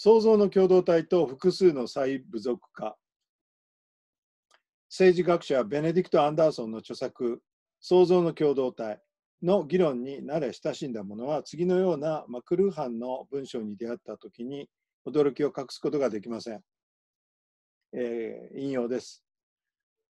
創造の共同体と複数の再部族化政治学者ベネディクト・アンダーソンの著作「創造の共同体」の議論に慣れ親しんだ者は次のようなマクルーハンの文章に出会った時に驚きを隠すことができません。えー、引用です。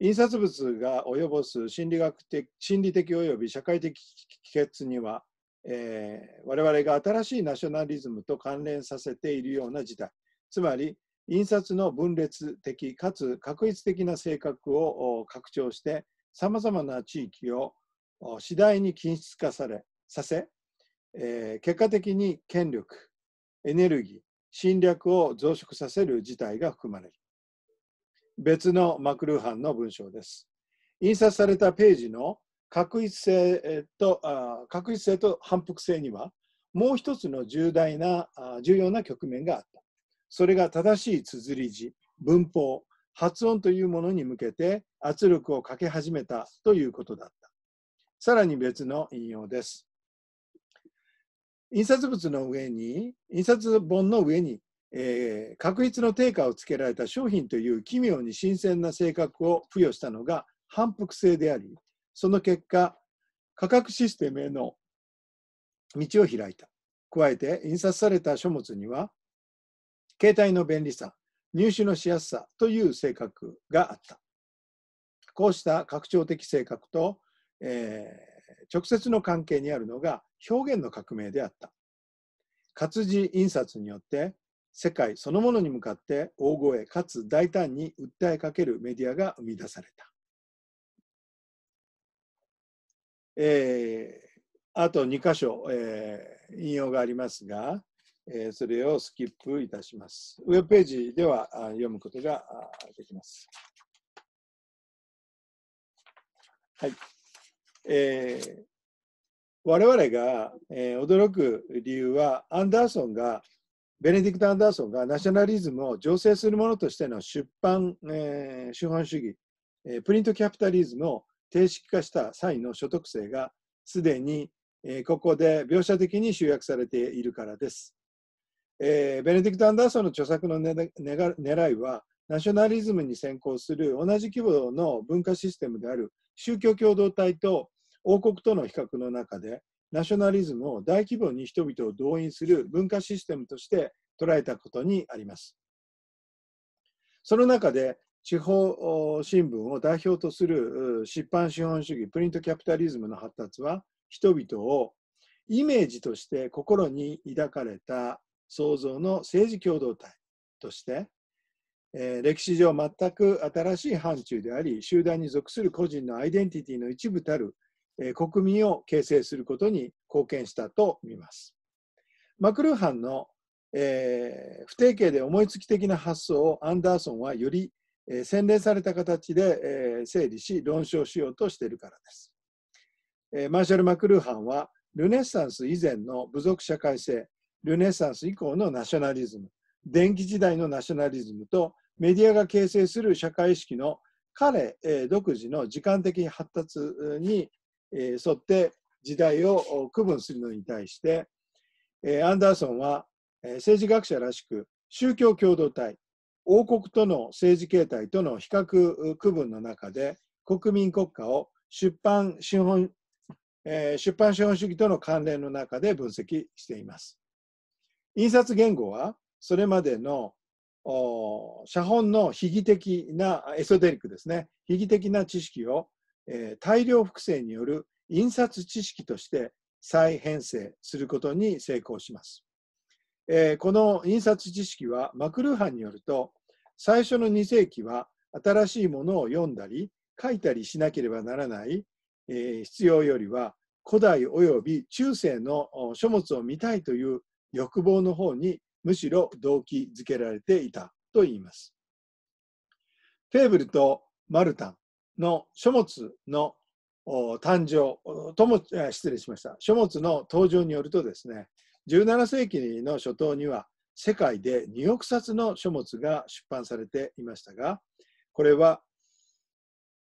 印刷物が及ぼす心理学的心理的及び社会的帰結にはえー、我々が新しいナショナリズムと関連させているような事態つまり印刷の分裂的かつ確一的な性格を拡張してさまざまな地域を次第に均質化されさせ、えー、結果的に権力エネルギー侵略を増殖させる事態が含まれる別のマクルーハンの文章です印刷されたページの確一性と確一性と反復性にはもう一つの重大な重要な局面があったそれが正しい綴り字文法発音というものに向けて圧力をかけ始めたということだったさらに別の引用です印刷物の上に印刷本の上に、えー、確率の定価をつけられた商品という奇妙に新鮮な性格を付与したのが反復性でありその結果、価格システムへの道を開いた。加えて、印刷された書物には、携帯の便利さ、入手のしやすさという性格があった。こうした拡張的性格と、えー、直接の関係にあるのが表現の革命であった。活字印刷によって世界そのものに向かって大声かつ大胆に訴えかけるメディアが生み出された。えー、あと2箇所、えー、引用がありますが、えー、それをスキップいたします。ウェブページでは読むことができます。はい。えー、我々が、えー、驚く理由は、アンダーソンが、ベネディクト・アンダーソンがナショナリズムを醸成するものとしての出版、えー、資本主義、えー、プリントキャピタリズムを定式化した際の所得税がすでに、えー、ここで描写的に集約されているからです。えー、ベネディクト・アンダーソンの著作のね、ね、狙いはナショナリズムに先行する同じ規模の文化システムである宗教共同体と王国との比較の中でナショナリズムを大規模に人々を動員する文化システムとして捉えたことにあります。その中で地方新聞を代表とする出版資本主義プリントキャピタリズムの発達は人々をイメージとして心に抱かれた創造の政治共同体として、えー、歴史上全く新しい範疇であり集団に属する個人のアイデンティティの一部たる、えー、国民を形成することに貢献したと見ます。マクルーハンの、えー、不定形で思いつき的な発想をアンダーソンはよりえー、洗練された形で、えー、整理し論証しようとしているからです、えー、マーシャル・マクルーハンはルネッサンス以前の部族社会性ルネッサンス以降のナショナリズム電気時代のナショナリズムとメディアが形成する社会意識の彼、えー、独自の時間的発達に、えー、沿って時代を区分するのに対して、えー、アンダーソンは、えー、政治学者らしく宗教共同体王国との政治形態との比較区分の中で国民国家を出版資本,、えー、出版資本主義との関連の中で分析しています。印刷言語はそれまでの写本の悲劇的なエソデリックですね悲劇的な知識を、えー、大量複製による印刷知識として再編成することに成功します。えー、この印刷知識はマクルーハンによると最初の2世紀は新しいものを読んだり書いたりしなければならない、えー、必要よりは古代及び中世の書物を見たいという欲望の方にむしろ動機づけられていたといいます。フェーブルとマルタンの書物の誕生とも失礼しました書物の登場によるとですね17世紀の初頭には世界で2億冊の書物が出版されていましたがこれは、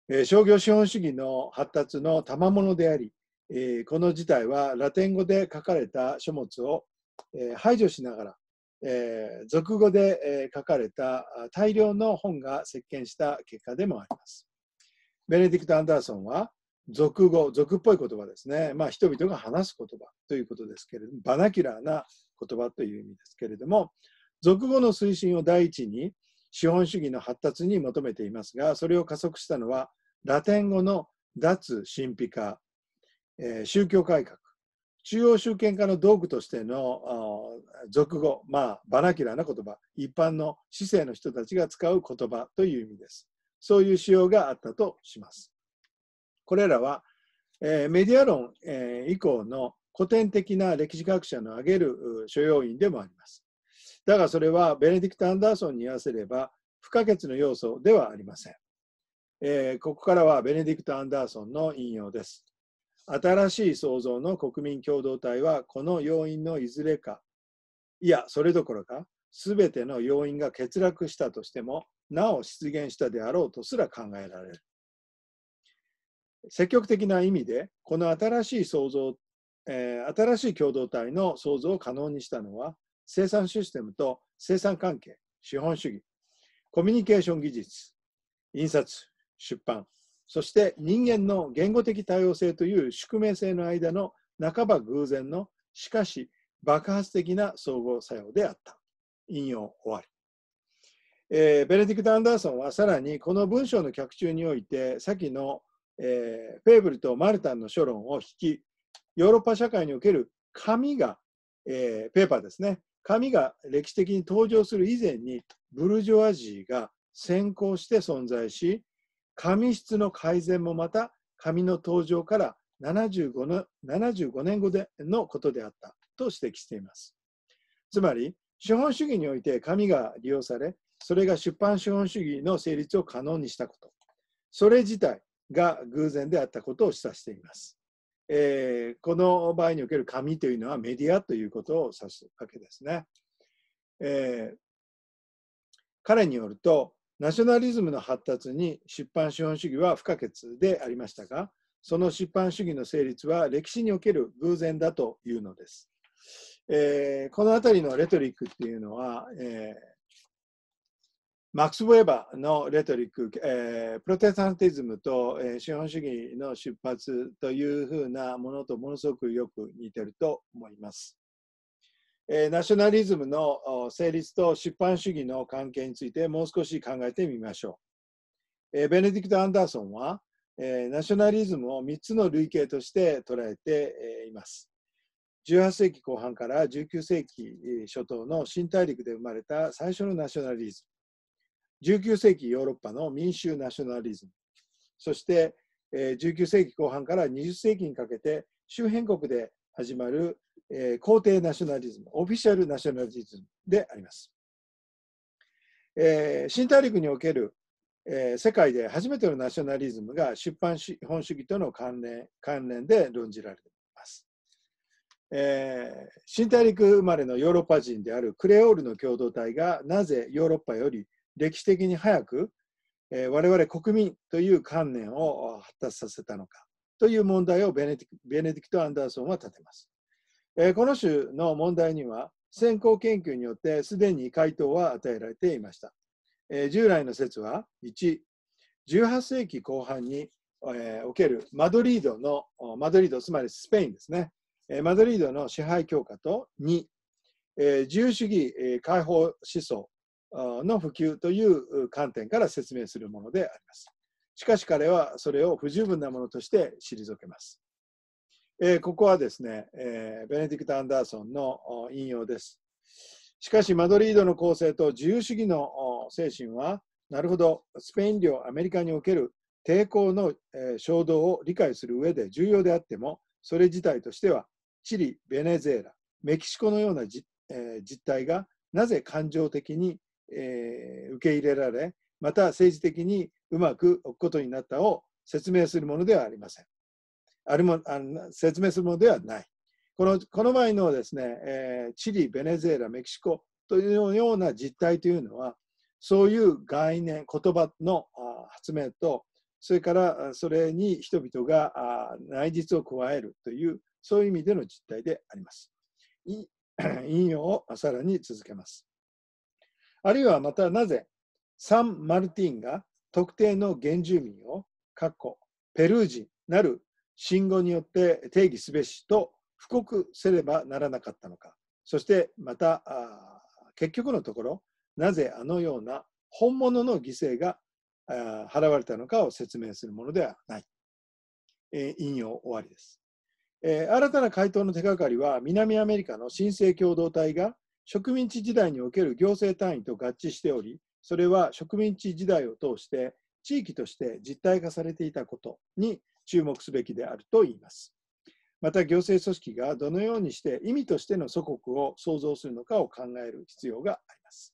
え商業資本主義の発達の賜物であり、えこの事態はラテン語で書かれた書物を、え排除しながら、え俗語で、え書かれた大量の本が席巻した結果でもあります。ベネディクト・アンダーソンは俗語、俗っぽい言葉ですね。まあ、人々が話す言葉ということですけれども、バナキラーな言葉という意味ですけれども、俗語の推進を第一に、資本主義の発達に求めていますが、それを加速したのは、ラテン語の脱神秘化、えー、宗教改革、中央集権化の道具としての俗語、まあ、バナキラーな言葉、一般の市政の人たちが使う言葉という意味です。そういう仕様があったとします。これらは、えー、メディア論、えー、以降の古典的な歴史学者の挙げる所要因でもあります。だがそれはベネディクト・アンダーソンに言わせれば不可欠の要素ではありません。えー、ここからはベネディクト・アンダーソンの引用です。新しい創造の国民共同体はこの要因のいずれか、いや、それどころか、全ての要因が欠落したとしても、なお出現したであろうとすら考えられる。積極的な意味でこの新しい創造、えー、新しい共同体の創造を可能にしたのは生産システムと生産関係資本主義コミュニケーション技術印刷出版そして人間の言語的多様性という宿命性の間の半ば偶然のしかし爆発的な総合作用であった引用終わりえー、ベネディクト・アンダーソンはさらにこの文章の脚中において先のえー、フェーブルとマルタンの書論を引き、ヨーロッパ社会における紙が、えー、ペーパーですね、紙が歴史的に登場する以前に、ブルジョワジーが先行して存在し、紙質の改善もまた、紙の登場から75の75年後でのことであったと指摘しています。つまり、資本主義において紙が利用され、それが出版資本主義の成立を可能にしたこと。それ自体、が偶然であったことを示唆しています。えー、この場合における紙というのはメディアということを指すわけですね。えー、彼によるとナショナリズムの発達に出版資本主義は不可欠でありましたがその出版主義の成立は歴史における偶然だというのです。えー、この辺りのレトリックっていうのは、えーマックス・ウェーバーのレトリック、えー、プロテスタンティズムと、えー、資本主義の出発というふうなものとものすごくよく似てると思います。えー、ナショナリズムの成立と出版主義の関係についてもう少し考えてみましょう。えー、ベネディクト・アンダーソンは、えー、ナショナリズムを3つの類型として捉えて、えいます。18世紀後半から19世紀初頭の新大陸で生まれた最初のナショナリズム。19世紀ヨーロッパの民衆ナショナリズムそして、え19世紀後半から20世紀にかけて周辺国で始まる、え皇帝ナショナリズムオフィシャルナショナリズムであります、え新大陸における、え世界で初めてのナショナリズムが出版資本主義との関連関連で論じられています、えー、新大陸生まれのヨーロッパ人であるクレオールの共同体がなぜヨーロッパより歴史的に早く、えー、我々国民という観念を発達させたのかという問題をベネディクト・アンダーソンは立てます。えー、この種の問題には先行研究によってすでに回答は与えられていました。えー、従来の説は1、18世紀後半に、えー、おけるマドリードの、マドリード、つまりスペインですね、えー、マドリードの支配強化と2、えー、自由主義、えー、解放思想の普及という観点から説明するものであります。しかし彼はそれを不十分なものとして退けます。えー、ここはですね、えー、ベネディクト・アンダーソンの引用です。しかしマドリードの構成と自由主義の精神はなるほどスペイン領アメリカにおける抵抗の、えー、衝動を理解する上で重要であってもそれ自体としてはチリベネズエラメキシコのようなえー、実態がなぜ感情的にえー、受け入れられまた政治的にうまく置くことになったを説明するものではありません。あれもあの説明するものではない。このこの前のですね、えー、チリ、ベネズエラ、メキシコというような実態というのはそういう概念、言葉の発明とそれからそれに人々が内実を加えるというそういう意味での実態であります。引用をさらに続けます。あるいはまたなぜサン・マルティンが特定の原住民を括弧ペルー人なる信号によって定義すべしと布告せればならなかったのかそしてまた結局のところなぜあのような本物の犠牲が払われたのかを説明するものではない。えー、引用終わりです、えー、新たな回答の手がかりは南アメリカの新生共同体が植民地時代における行政単位と合致しており、それは植民地時代を通して地域として実体化されていたことに注目すべきであると言います。また行政組織がどのようにして意味としての祖国を創造するのかを考える必要があります。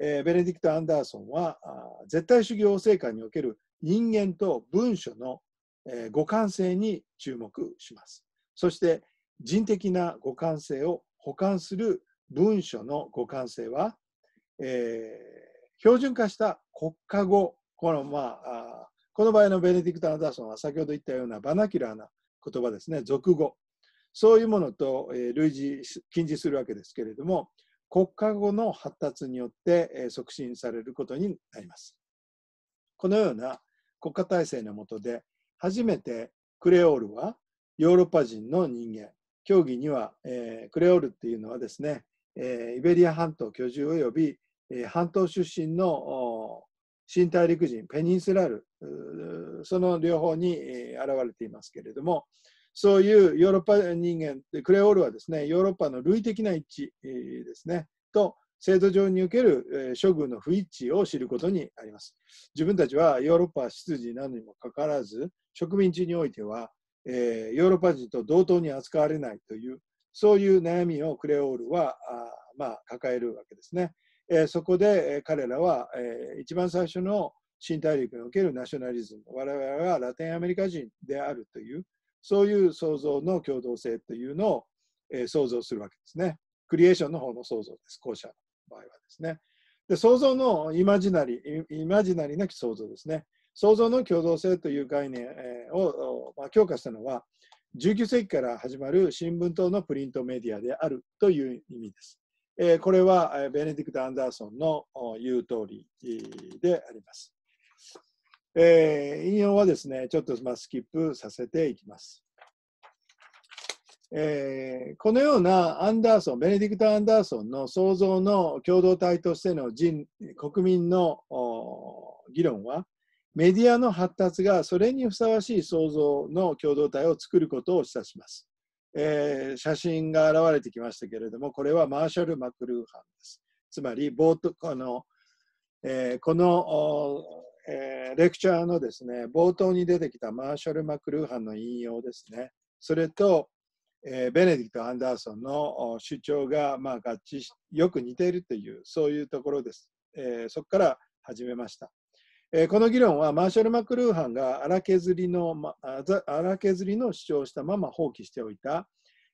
えベネディクト・アンダーソンは絶対主義法制下における人間と文書の、え互換性に注目します。そして人的な互換性を補完する文書の互換性は、えー、標準化した国家語、この,、まあ、この場合のベネディクト・アンダーソンは先ほど言ったようなバナキュラーな言葉ですね、俗語。そういうものと、えー、類似、禁じするわけですけれども、国家語の発達によって、えー、促進されることになります。このような国家体制の下で、初めてクレオールはヨーロッパ人の人間、競技には、えー、クレオールっていうのはですね、えイベリア半島居住及び、え半島出身の新大陸人ペニンスラルその両方に、え現れていますけれどもそういうヨーロッパ人間クレオールはですねヨーロッパの類的な一致ですねと制度上における諸遇の不一致を知ることにあります。自分たちはヨーロッパ出自なのにもかかわらず植民地においては、えー、ヨーロッパ人と同等に扱われないというそういう悩みをクレオールはまあ、抱えるわけですね。えそこで、え彼らは、え一番最初の新大陸におけるナショナリズム我々はラテンアメリカ人であるというそういう創造の共同性というのを、え像するわけですね。クリエーションの方の創造です。後者の場合はですね。で創造のイマジナリイマジナリなき創造ですね。創造の共同性という概念を、まあ、強化したのは19世紀から始まる新聞等のプリントメディアであるという意味です。えー、これはベネディクト・アンダーソンの言う通りであります。えー、引用はですね、ちょっとまあスキップさせていきます。えー、このようなアンダーソン、ベネディクト・アンダーソンの創造の共同体としての人国民の議論は、メディアの発達がそれにふさわしい創造の共同体を作ることを示唆します。えー、写真が現れてきましたけれども、これはマーシャル・マクルーハンです。つまり、冒頭、この、えー、この、えー、レクチャーのですね、冒頭に出てきたマーシャル・マクルーハンの引用ですね。それと、えー、ベネディクト・アンダーソンの主張が、まあ、合致し、よく似ているという、そういうところです。えそこから始めました。えー、この議論はマーシャル・マクルーハンが荒削りの、ま、荒削りの主張したまま放棄しておいた、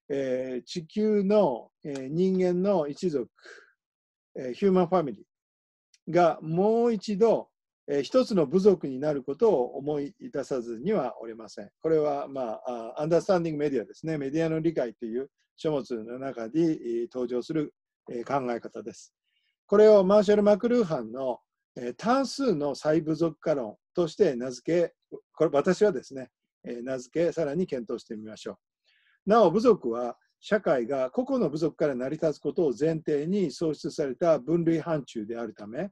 えー、地球の、えー、人間の一族、えヒューマンファミリーがもう一度、え一つの部族になることを思い出さずにはおりません。これは、まあ、アンダースタンディングメディアですね。メディアの理解という書物の中に登場する考え方です。これをマーシャル・マクルーハンのえ単数の細部族化論として名付け、これ私はですね、え名付け、さらに検討してみましょう。なお、部族は社会が個々の部族から成り立つことを前提に創出された分類範疇であるため、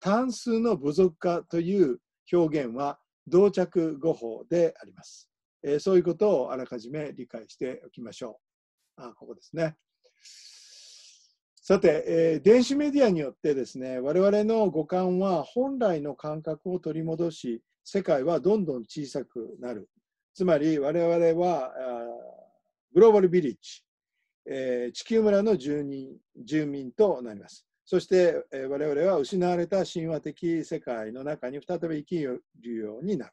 単数の部族化という表現は同着語法であります。えそういうことをあらかじめ理解しておきましょう。あここですね。さて、えー、電子メディアによってですね、我々の五感は本来の感覚を取り戻し、世界はどんどん小さくなる。つまり我々はグローバルビリッジ、えー、地球村の住人住民となります。そして、えー、我々は失われた神話的世界の中に再び生きるようになる。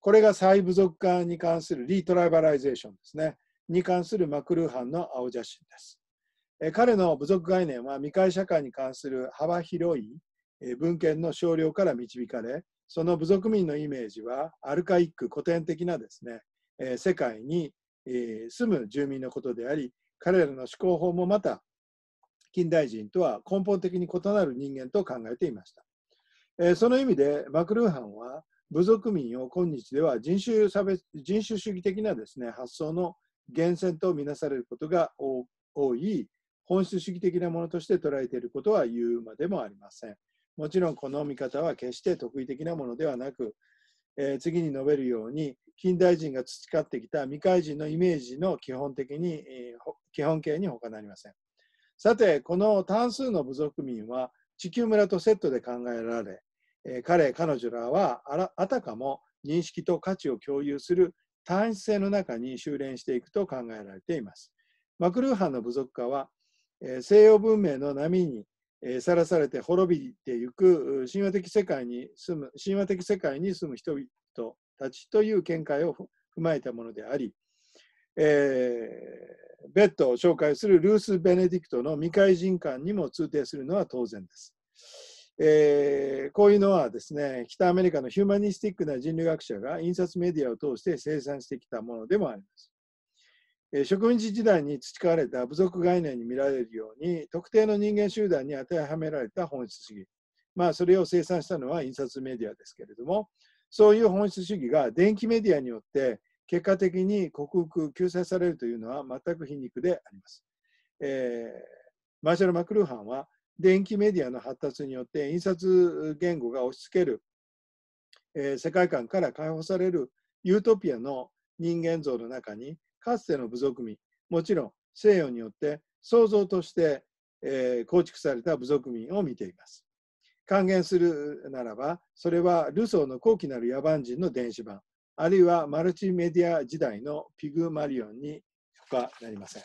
これが再部族化に関するリートライバライゼーションですね。に関するマクルーハンの青写真です。彼の部族概念は未開社会に関する幅広い文献の少量から導かれその部族民のイメージはアルカイック古典的なですね世界に住む住民のことであり彼らの思考法もまた近代人とは根本的に異なる人間と考えていましたその意味でマクルーハンは部族民を今日では人種差別人種主義的なですね発想の源泉とみなされることが多い本質主義的なものとして捉えていることは言うまでもありません。もちろんこの見方は決して特異的なものではなく、えー、次に述べるように近代人が培ってきた未開人のイメージの基本的に、えー、基本形に他なりません。さてこの単数の部族民は地球村とセットで考えられ、えー、彼彼女らはあたかも認識と価値を共有する単一性の中に修練していくと考えられています。マクルーハンの部族化はえ西洋文明の波にさら、えー、されて滅びていく神話的世界に住む神話的世界に住む人々たちという見解を踏まえたものであり、えー、別途紹介するルース・ベネディクトの未開人間にも通底するのは当然です。えー、こういうのはですね北アメリカのヒューマニスティックな人類学者が印刷メディアを通して生産してきたものでもあります。植民地時代に培われた部族概念に見られるように特定の人間集団に当てはめられた本質主義まあそれを生産したのは印刷メディアですけれどもそういう本質主義が電気メディアによって結果的に克服救済されるというのは全く皮肉であります、えー、マーシャル・マクルーハンは電気メディアの発達によって印刷言語が押し付ける、えー、世界観から解放されるユートピアの人間像の中にかつての部族民もちろん西洋によって創造として、えー、構築された部族民を見ています。還元するならばそれはルソーの高貴なる野蛮人の電子版あるいはマルチメディア時代のピグマリオンに他なりません。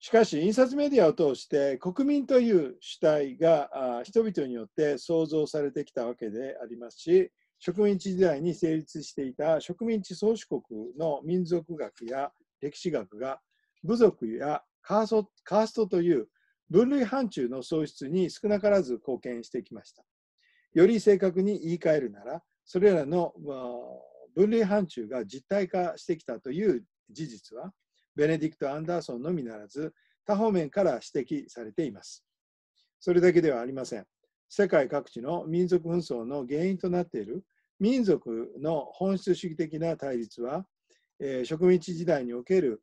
しかし印刷メディアを通して国民という主体が人々によって創造されてきたわけでありますし植民地時代に成立していた植民地宗主国の民族学や歴史学が部族やカーカーストという分類範疇の創出に少なからず貢献してきました。より正確に言い換えるならそれらの分類範疇が実体化してきたという事実はベネディクト・アンダーソンのみならず他方面から指摘されています。それだけではありません。世界各地の民族紛争の原因となっている民族の本質主義的な対立は、えー、植民地時代における、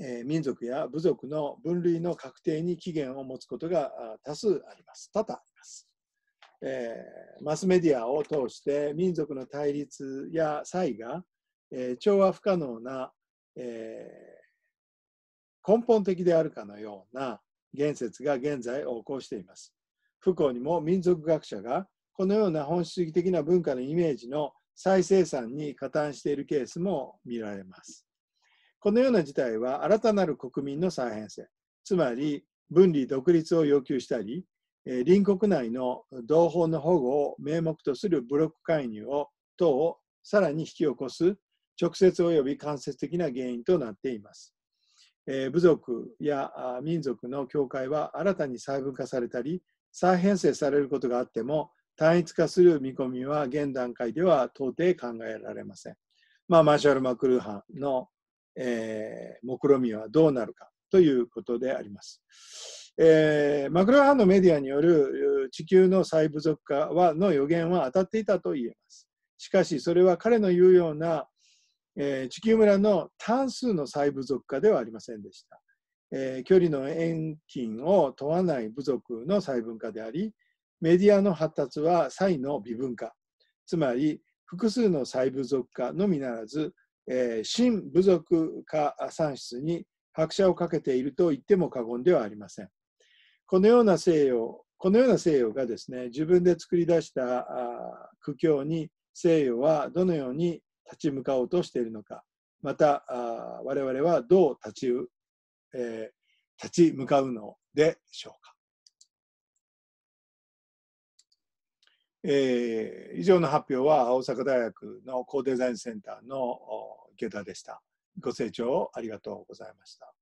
えー、民族や部族の分類の確定に起源を持つことが多数あります。多々あります。えー、マスメディアを通して民族の対立や差異が、えー、調和不可能な、えー、根本的であるかのような言説が現在横行しています。不幸にも民族学者がこのような本質的な文化のイメージの再生産に加担しているケースも見られます。このような事態は新たなる国民の再編成、つまり分離独立を要求したり、隣国内の同胞の保護を名目とするブロック介入を等をさらに引き起こす直接及び間接的な原因となっています。部族や民族の境界は新たに細分化されたり再編成されることがあっても単一化する見込みは現段階では到底考えられません。まあ、マーシャル・マクルーハンの、えー、目論見みはどうなるかということであります。えー、マクルーハンのメディアによる地球の再部族化はの予言は当たっていたと言えます。しかしそれは彼の言うような、えー、地球村の単数の再部族化ではありませんでした。えー、距離の遠近を問わない部族の細分化でありメディアの発達は差異の微分化つまり複数の細部族化のみならず、えー、新部族化算出に拍車をかけていると言っても過言ではありません。このような西洋このような西洋がですね自分で作り出した苦境に西洋はどのように立ち向かおうとしているのかまた我々はどう立ちえー、立ち向かうのでしょうか。えー、以上の発表は大阪大学の高デザインセンターの池田でした。ご清聴ありがとうございました。